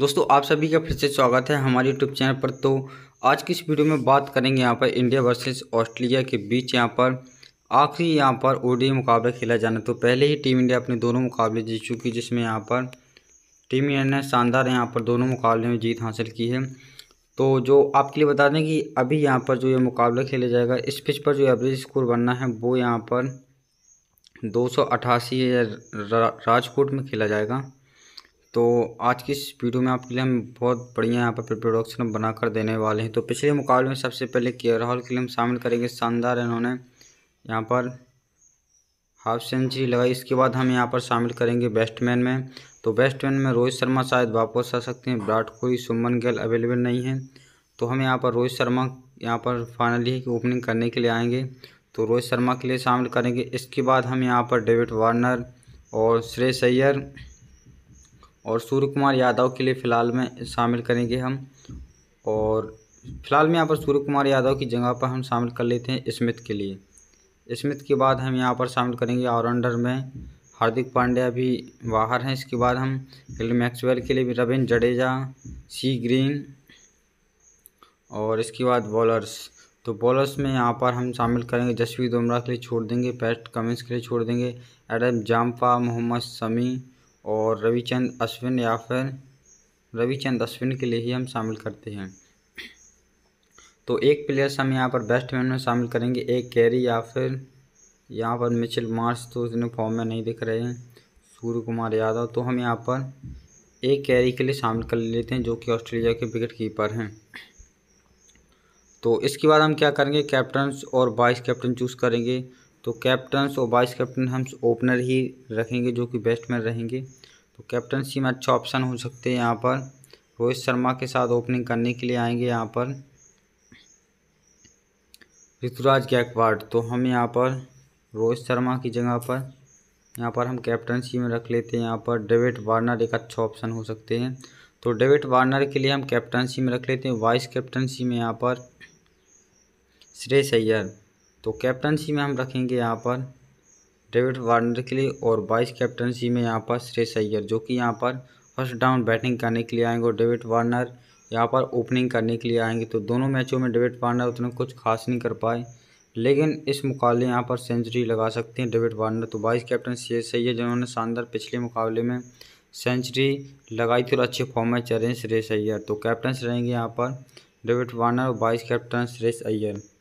दोस्तों आप सभी का फिर से स्वागत है हमारे यूट्यूब चैनल पर तो आज की इस वीडियो में बात करेंगे यहाँ पर इंडिया वर्सेस ऑस्ट्रेलिया के बीच यहाँ पर आखिरी यहाँ पर ओडी मुकाबला खेला जाना तो पहले ही टीम इंडिया अपने दोनों मुकाबले जीत चुकी जिसमें यहाँ पर टीम इंडिया ने शानदार यहाँ पर दोनों मुकाबले में जीत हासिल की है तो जो आपके लिए बता दें कि अभी यहाँ पर जो ये मुकाबला खेला जाएगा इस पिच पर जो एवरेज स्कोर बनना है वो यहाँ पर दो सौ अठासी राजकोट में खेला जाएगा तो आज की इस वीडियो में आपके लिए हम बहुत बढ़िया यहाँ पर प्रोडक्शन बनाकर देने वाले हैं तो पिछले मुकाबले में सबसे पहले के राहुल के लिए हम शामिल करेंगे शानदार इन्होंने यहाँ पर हाफ सेंचुरी लगाई इसके बाद हम यहाँ पर शामिल करेंगे बैट्समैन में तो बैट्समैन में रोहित शर्मा शायद वापस आ सकते हैं विराट कोहली सुमन गिल अवेलेबल नहीं है तो हम यहाँ पर रोहित शर्मा यहाँ पर फाइनली ओपनिंग करने के लिए आएंगे तो रोहित शर्मा के लिए शामिल करेंगे इसके बाद हम यहाँ पर डेविड वार्नर और श्रेयस अय्यर और सूर्य कुमार यादव के लिए फ़िलहाल में शामिल करेंगे हम और फिलहाल में यहाँ पर सूर्य कुमार यादव की जगह पर हम शामिल कर लेते हैं स्मिथ के लिए स्मिथ के बाद हम यहाँ पर शामिल करेंगे ऑलराउंडर में हार्दिक पांड्या भी बाहर हैं इसके बाद हम गिल मैक्सवेल के लिए भी रविन जडेजा सी ग्रीन और इसके बाद बॉलर्स तो बॉलर्स में यहाँ पर हम शामिल करेंगे जसवीर बुमराह के लिए छोड़ देंगे पेस्ट कमिंस के लिए छोड़ देंगे एडम जाम्पा मोहम्मद शमी और रविचंद अश्विन या फिर रविचंद अश्विन के लिए ही हम शामिल करते हैं तो एक प्लेयर्स हम यहाँ पर बैट्समैन में शामिल करेंगे एक कैरी या फिर यहाँ पर मिचिल मार्स तो इतने फॉर्म में नहीं दिख रहे हैं सूर्य कुमार यादव तो हम यहाँ पर एक कैरी के लिए शामिल कर लेते हैं जो कि ऑस्ट्रेलिया के विकेट कीपर हैं तो इसके बाद हम क्या करेंगे कैप्टन और वाइस कैप्टन चूज़ करेंगे तो कैप्टन और वाइस कैप्टन हम ओपनर ही रखेंगे जो कि बैट्समैन रहेंगे तो कैप्टनसी में अच्छा ऑप्शन हो सकते हैं यहाँ पर रोहित शर्मा के साथ ओपनिंग करने के लिए आएंगे यहाँ पर ऋतुराज गैकवाड तो हम यहाँ पर रोहित शर्मा की जगह पर यहाँ पर हम कैप्टनसी में रख लेते हैं यहाँ पर डेविड वार्नर एक अच्छा ऑप्शन हो सकते हैं तो डेविड वार्नर के लिए हम कैप्टनसी में रख लेते हैं वाइस कैप्टनसी में यहाँ पर श्रेय सैयर तो कैप्टनसी में हम रखेंगे यहाँ पर डेविड वार्नर के लिए और वाइस कैप्टनसी में यहाँ पर श्रेयस अय्यर जो कि यहाँ पर फर्स्ट डाउन बैटिंग करने के लिए आएंगे और डेविड वार्नर यहाँ पर ओपनिंग करने के लिए आएंगे तो दोनों मैचों में डेविड वार्नर उतना कुछ खास नहीं कर पाए लेकिन इस मुकाबले यहाँ पर सेंचुरी लगा सकते हैं डेविड वार्नर तो वाइस कैप्टन श्रेयस अय्यर जिन्होंने शानदार पिछले मुकाबले में सेंचुरी लगाई थी और अच्छे फॉर्म में चल रहे हैं श्रेयस अय्यर तो कैप्टन रहेंगे यहाँ पर डेविड वार्नर और वाइस कैप्टन श्रेयस अय्यर